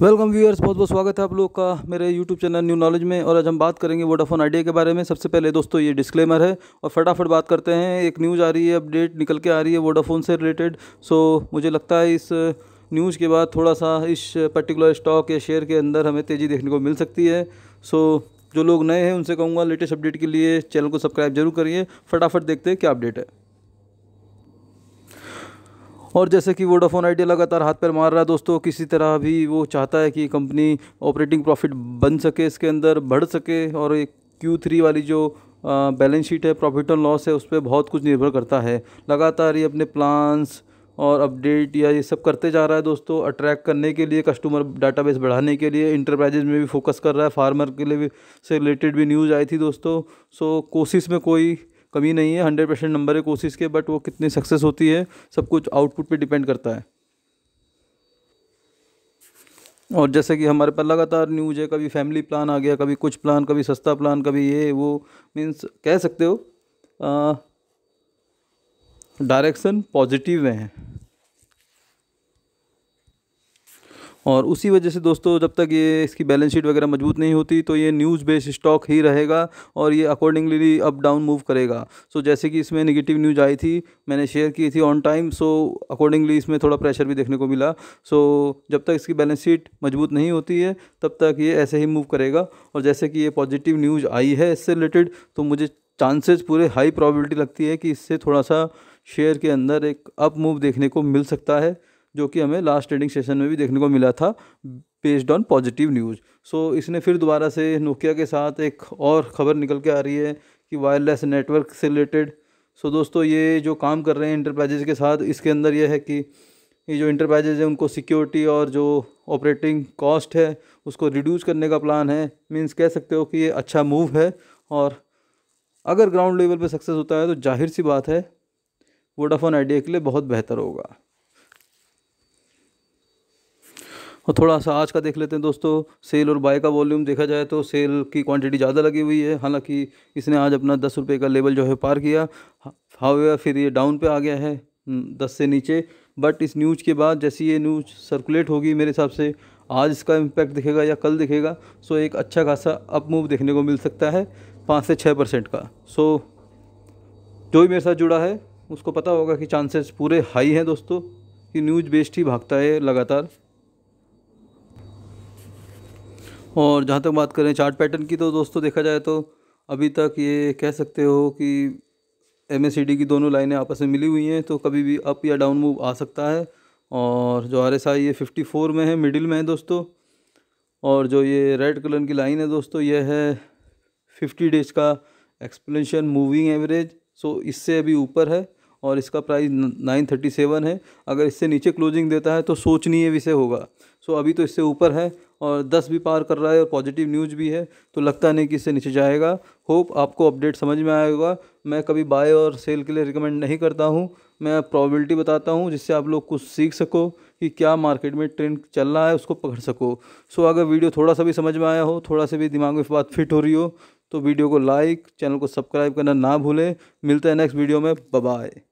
welcome viewers बहुत बहुत स्वागत है आप लोग का मेरे यूट्यूब चैनल न्यू नॉलेज में और आज हम बात करेंगे वोडाफोन आइडिया के बारे में सबसे पहले दोस्तों ये डिस्क्लेमर है और फटाफट बात करते हैं एक न्यूज़ आ रही है अपडेट निकल के आ रही है वोडाफोन से रिलेटेड सो मुझे लगता है इस न्यूज़ के बाद थोड़ा सा इस पर्टिकुलर स्टॉक या शेयर के अंदर हमें तेज़ी देखने को मिल सकती है सो जो लोग नए हैं उनसे कहूँगा लेटेस्ट अपडेट के लिए चैनल को सब्सक्राइब जरूर करिए फटाफट देखते हैं क्या अपडेट है और जैसे कि वोडाफोन आइडिया लगातार हाथ पर मार रहा है दोस्तों किसी तरह भी वो चाहता है कि कंपनी ऑपरेटिंग प्रॉफिट बन सके इसके अंदर बढ़ सके और एक क्यू थ्री वाली जो बैलेंस शीट है प्रॉफिट एंड लॉस है उस पर बहुत कुछ निर्भर करता है लगातार ये अपने प्लान्स और अपडेट या ये सब करते जा रहा है दोस्तों अट्रैक्ट करने के लिए कस्टमर डाटाबेस बढ़ाने के लिए इंटरप्राइजेज में भी फोकस कर रहा है फार्मर के लिए भी से रिलेटेड भी न्यूज़ आई थी दोस्तों सो कोशिश में कोई कमी नहीं है हंड्रेड परसेंट नंबर है कोशिश के बट वो कितनी सक्सेस होती है सब कुछ आउटपुट पे डिपेंड करता है और जैसे कि हमारे पास लगातार न्यूज है कभी फैमिली प्लान आ गया कभी कुछ प्लान कभी सस्ता प्लान कभी ये वो मीन्स कह सकते हो डायरेक्शन पॉजिटिव में है और उसी वजह से दोस्तों जब तक ये इसकी बैलेंस शीट वगैरह मजबूत नहीं होती तो ये न्यूज़ बेस्ड स्टॉक ही रहेगा और ये अकॉर्डिंगली अप डाउन मूव करेगा सो जैसे कि इसमें नेगेटिव न्यूज़ आई थी मैंने शेयर की थी ऑन टाइम सो अकॉर्डिंगली इसमें थोड़ा प्रेशर भी देखने को मिला सो जब तक इसकी बैलेंस शीट मजबूत नहीं होती है तब तक ये ऐसे ही मूव करेगा और जैसे कि ये पॉजिटिव न्यूज़ आई है इससे रिलेटेड तो मुझे चांसेस पूरे हाई प्रोबेबिलिटी लगती है कि इससे थोड़ा सा शेयर के अंदर एक अप मूव देखने को मिल सकता है जो कि हमें लास्ट ट्रेडिंग सेशन में भी देखने को मिला था based on positive news so इसने फिर दोबारा से नोकिया के साथ एक और ख़बर निकल के आ रही है कि वायरलेस नेटवर्क से रिलेटेड सो दोस्तों ये जो काम कर रहे हैं इंटरप्राइजेज के साथ इसके अंदर ये है कि ये जो इंटरप्राइजेज हैं उनको सिक्योरिटी और जो ऑपरेटिंग कॉस्ट है उसको रिड्यूस करने का प्लान है मीन्स कह सकते हो कि ये अच्छा मूव है और अगर ग्राउंड लेवल पे सक्सेस होता है तो जाहिर सी बात है वोडाफोन आइडिया के लिए बहुत बेहतर होगा और थोड़ा सा आज का देख लेते हैं दोस्तों सेल और बाय का वॉल्यूम देखा जाए तो सेल की क्वांटिटी ज़्यादा लगी हुई है हालांकि इसने आज अपना दस रुपये का लेवल जो है पार किया हावे फिर ये डाउन पे आ गया है हम्म, दस से नीचे बट इस न्यूज़ के बाद जैसी ये न्यूज़ सर्कुलेट होगी मेरे हिसाब से आज इसका इम्पैक्ट दिखेगा या कल दिखेगा सो एक अच्छा खासा अप मूव देखने को मिल सकता है पाँच से छः परसेंट का सो जो भी मेरे साथ जुड़ा है उसको पता होगा कि चांसेस पूरे हाई हैं दोस्तों कि न्यूज़ बेस्ड ही भागता है लगातार और जहाँ तक बात करें चार्ट पैटर्न की तो दोस्तों देखा जाए तो अभी तक ये कह सकते हो कि एम की दोनों लाइनें आपस में मिली हुई हैं तो कभी भी अप या डाउन मूव आ सकता है और जो आर एस आई ये फिफ्टी फोर में है मिडिल में है दोस्तों और जो ये रेड कलर की लाइन है दोस्तों यह है फिफ्टी डेज का एक्सप्लेनेशन मूविंग एवरेज सो इससे अभी ऊपर है और इसका प्राइस नाइन थर्टी सेवन है अगर इससे नीचे क्लोजिंग देता है तो सोचनीय विषय होगा सो अभी तो इससे ऊपर है और दस भी पार कर रहा है और पॉजिटिव न्यूज़ भी है तो लगता नहीं कि इससे नीचे जाएगा होप आपको अपडेट समझ में आएगा मैं कभी बाय और सेल के लिए रिकमेंड नहीं करता हूँ मैं प्रॉबिलिटी बताता हूँ जिससे आप लोग कुछ सीख सको कि क्या मार्केट में ट्रेंड चल रहा है उसको पकड़ सको सो अगर वीडियो थोड़ा सा भी समझ में आया हो थोड़ा सा भी दिमाग में बात फिट हो रही हो तो वीडियो को लाइक चैनल को सब्सक्राइब करना ना भूलें मिलते हैं नेक्स्ट वीडियो में बाय